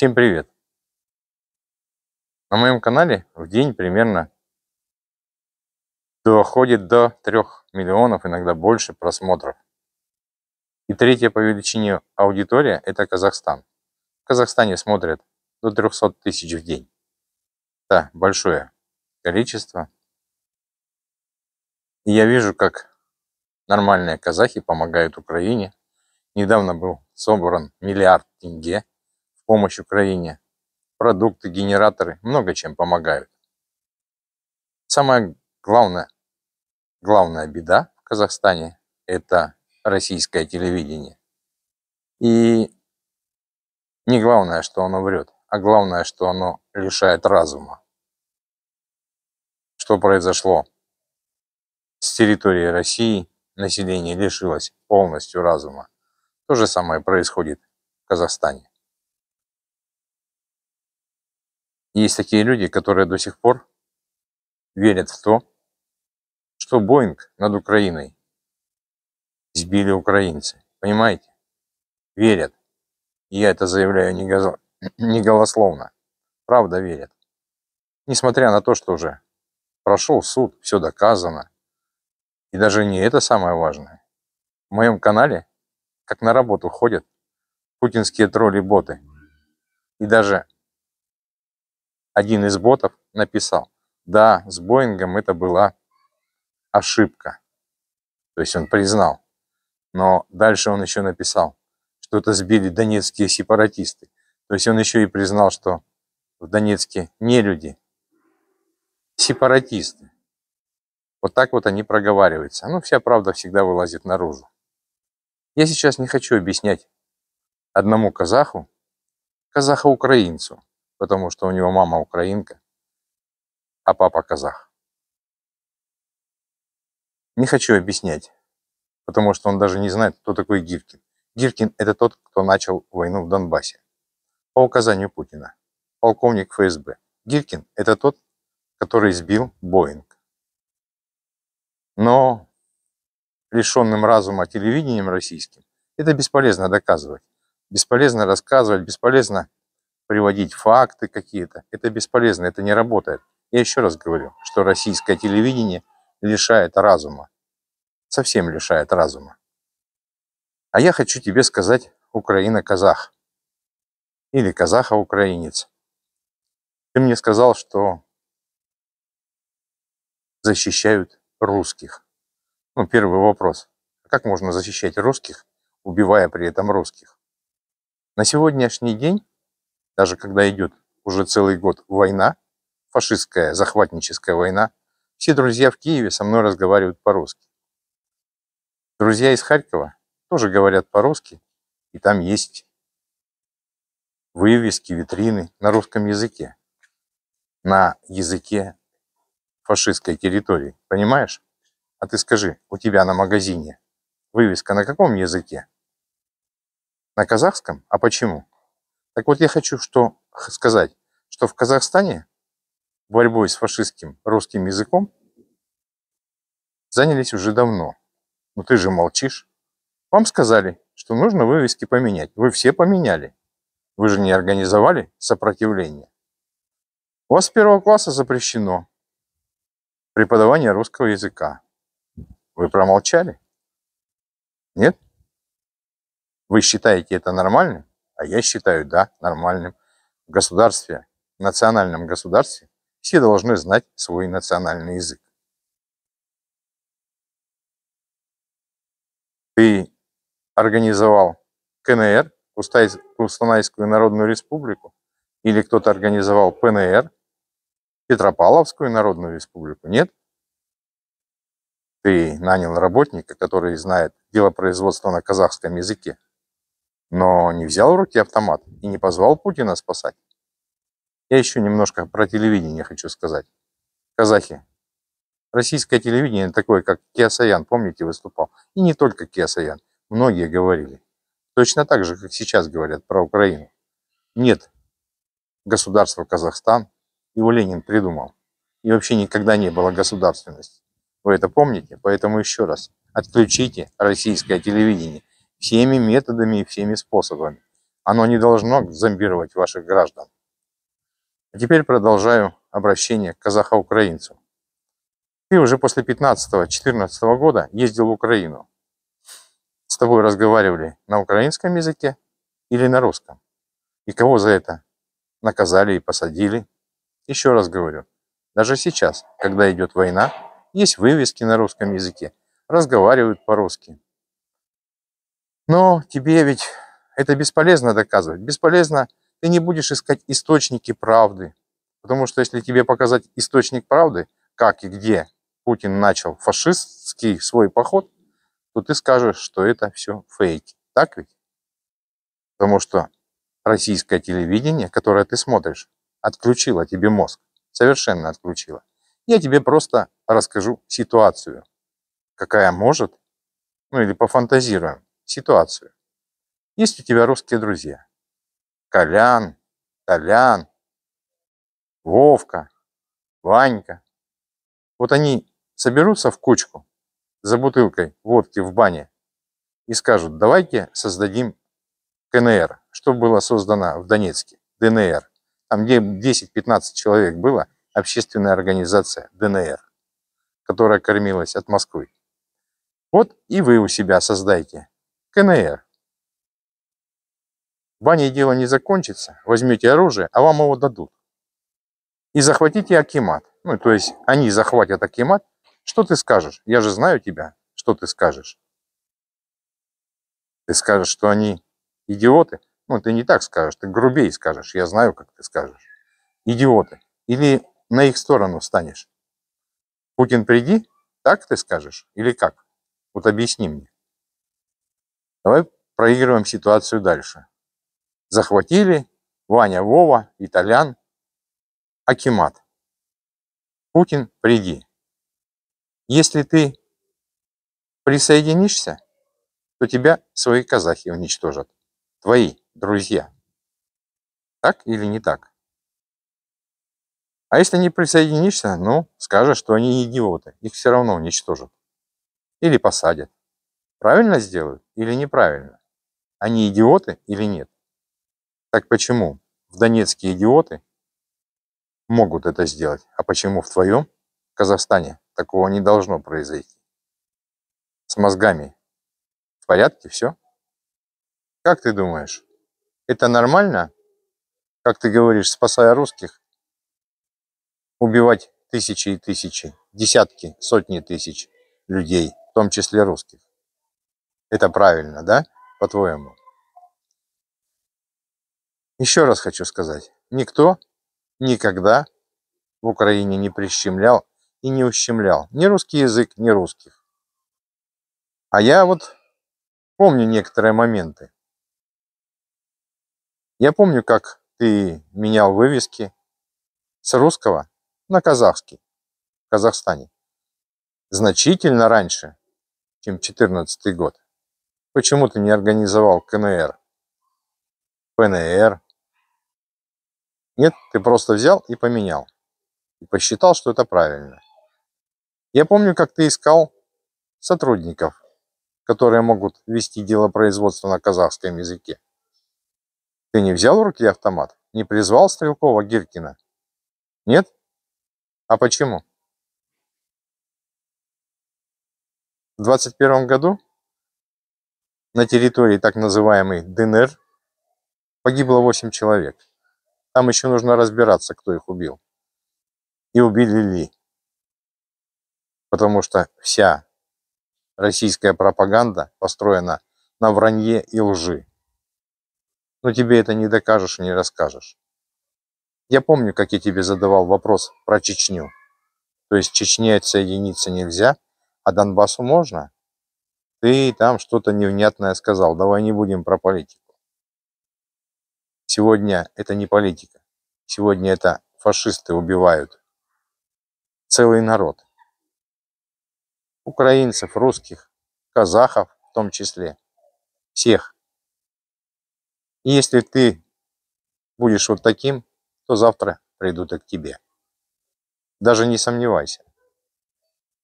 Всем привет! На моем канале в день примерно доходит до 3 миллионов, иногда больше просмотров. И третья по величине аудитория – это Казахстан. В Казахстане смотрят до 300 тысяч в день. Да, большое количество. И я вижу, как нормальные казахи помогают Украине. Недавно был собран миллиард тенге – помощь Украине, продукты, генераторы, много чем помогают. Самая главная, главная беда в Казахстане – это российское телевидение. И не главное, что оно врет, а главное, что оно лишает разума. Что произошло? С территории России население лишилось полностью разума. То же самое происходит в Казахстане. Есть такие люди, которые до сих пор верят в то, что Боинг над Украиной сбили украинцы. Понимаете? Верят. я это заявляю не, газо... не голословно. Правда верят. Несмотря на то, что уже прошел суд, все доказано. И даже не это самое важное. В моем канале, как на работу ходят путинские тролли-боты. И даже один из ботов написал, да, с Боингом это была ошибка. То есть он признал. Но дальше он еще написал, что это сбили донецкие сепаратисты. То есть он еще и признал, что в Донецке не люди, сепаратисты. Вот так вот они проговариваются. Ну, вся правда всегда вылазит наружу. Я сейчас не хочу объяснять одному казаху, казаха-украинцу, потому что у него мама украинка, а папа казах. Не хочу объяснять, потому что он даже не знает, кто такой Гиркин. Гиркин – это тот, кто начал войну в Донбассе. По указанию Путина. Полковник ФСБ. Гиркин – это тот, который сбил Боинг. Но лишенным разума телевидением российским это бесполезно доказывать. Бесполезно рассказывать, бесполезно приводить факты какие-то. Это бесполезно, это не работает. Я еще раз говорю, что российское телевидение лишает разума. Совсем лишает разума. А я хочу тебе сказать «Украина-казах» или «Казаха-украинец». Ты мне сказал, что защищают русских. Ну, первый вопрос. А как можно защищать русских, убивая при этом русских? На сегодняшний день даже когда идет уже целый год война, фашистская захватническая война, все друзья в Киеве со мной разговаривают по-русски. Друзья из Харькова тоже говорят по-русски, и там есть вывески, витрины на русском языке, на языке фашистской территории, понимаешь? А ты скажи, у тебя на магазине вывеска на каком языке? На казахском? А почему? Так вот я хочу что сказать, что в Казахстане борьбой с фашистским русским языком занялись уже давно. Но ну, ты же молчишь. Вам сказали, что нужно вывески поменять. Вы все поменяли. Вы же не организовали сопротивление. У вас с первого класса запрещено преподавание русского языка. Вы промолчали? Нет? Вы считаете это нормальным? а я считаю, да, нормальным. В государстве, в национальном государстве все должны знать свой национальный язык. Ты организовал КНР, Кустанайскую Народную Республику, или кто-то организовал ПНР, Петропавловскую Народную Республику, нет? Ты нанял работника, который знает дело производства на казахском языке но не взял в руки автомат и не позвал Путина спасать. Я еще немножко про телевидение хочу сказать. Казахи. Российское телевидение такое, как Киасаян, помните, выступал. И не только Киасаян. Многие говорили. Точно так же, как сейчас говорят про Украину. Нет государства Казахстан. Его Ленин придумал. И вообще никогда не было государственности. Вы это помните? Поэтому еще раз. Отключите российское телевидение всеми методами и всеми способами. Оно не должно зомбировать ваших граждан. А теперь продолжаю обращение к казахо-украинцу. Ты уже после 15-14 года ездил в Украину. С тобой разговаривали на украинском языке или на русском? И кого за это наказали и посадили? Еще раз говорю, даже сейчас, когда идет война, есть вывески на русском языке, разговаривают по-русски. Но тебе ведь это бесполезно доказывать. Бесполезно, ты не будешь искать источники правды. Потому что если тебе показать источник правды, как и где Путин начал фашистский свой поход, то ты скажешь, что это все фейки. Так ведь? Потому что российское телевидение, которое ты смотришь, отключило тебе мозг. Совершенно отключило. Я тебе просто расскажу ситуацию, какая может, ну или пофантазируем, ситуацию. Есть у тебя русские друзья? Колян, Толян, Вовка, Ванька. Вот они соберутся в кучку за бутылкой водки в бане и скажут, давайте создадим КНР, что было создано в Донецке, ДНР. Там где 10-15 человек было, общественная организация ДНР, которая кормилась от Москвы. Вот и вы у себя создайте КНР. В бане дело не закончится, возьмете оружие, а вам его дадут. И захватите Акимат. Ну, то есть они захватят Акимат. Что ты скажешь? Я же знаю тебя. Что ты скажешь? Ты скажешь, что они идиоты? Ну, ты не так скажешь, ты грубее скажешь. Я знаю, как ты скажешь. Идиоты. Или на их сторону станешь. Путин, приди, так ты скажешь или как? Вот объясни мне. Давай проигрываем ситуацию дальше. Захватили Ваня, Вова, Итальян, Акимат. Путин, приди. Если ты присоединишься, то тебя свои казахи уничтожат. Твои друзья. Так или не так? А если не присоединишься, ну, скажешь, что они идиоты. Их все равно уничтожат. Или посадят правильно сделают или неправильно? Они идиоты или нет? Так почему в Донецке идиоты могут это сделать, а почему в твоем Казахстане такого не должно произойти? С мозгами в порядке все? Как ты думаешь, это нормально, как ты говоришь, спасая русских, убивать тысячи и тысячи, десятки, сотни тысяч людей, в том числе русских? Это правильно, да? По-твоему? Еще раз хочу сказать. Никто никогда в Украине не прищемлял и не ущемлял. Ни русский язык, ни русских. А я вот помню некоторые моменты. Я помню, как ты менял вывески с русского на казахский в Казахстане. Значительно раньше, чем 2014 год. Почему ты не организовал КНР? ПНР? Нет, ты просто взял и поменял. И посчитал, что это правильно. Я помню, как ты искал сотрудников, которые могут вести дело производства на казахском языке. Ты не взял в руки автомат? Не призвал Стрелкова Гиркина? Нет? А почему? В 21 году на территории так называемой ДНР погибло 8 человек. Там еще нужно разбираться, кто их убил. И убили ли. Потому что вся российская пропаганда построена на вранье и лжи. Но тебе это не докажешь и не расскажешь. Я помню, как я тебе задавал вопрос про Чечню. То есть Чечне отсоединиться нельзя, а Донбассу можно – ты там что-то невнятное сказал, давай не будем про политику. Сегодня это не политика, сегодня это фашисты убивают целый народ. Украинцев, русских, казахов в том числе, всех. И если ты будешь вот таким, то завтра придут и к тебе. Даже не сомневайся.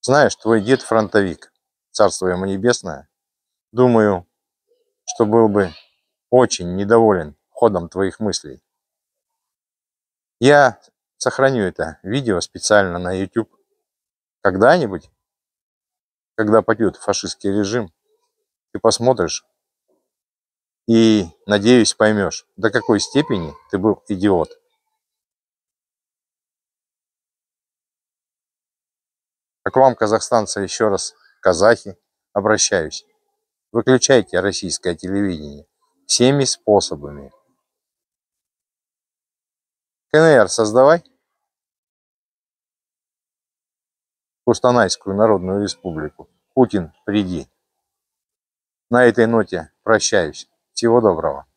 Знаешь, твой дед фронтовик – Царство ему небесное, думаю, что был бы очень недоволен ходом твоих мыслей. Я сохраню это видео специально на YouTube. Когда-нибудь, когда пойдет фашистский режим, ты посмотришь и, надеюсь, поймешь, до какой степени ты был идиот. Как вам, казахстанцы, еще раз казахи, обращаюсь. Выключайте российское телевидение всеми способами. КНР создавай. Кустанайскую Народную Республику. Путин, приди. На этой ноте прощаюсь. Всего доброго.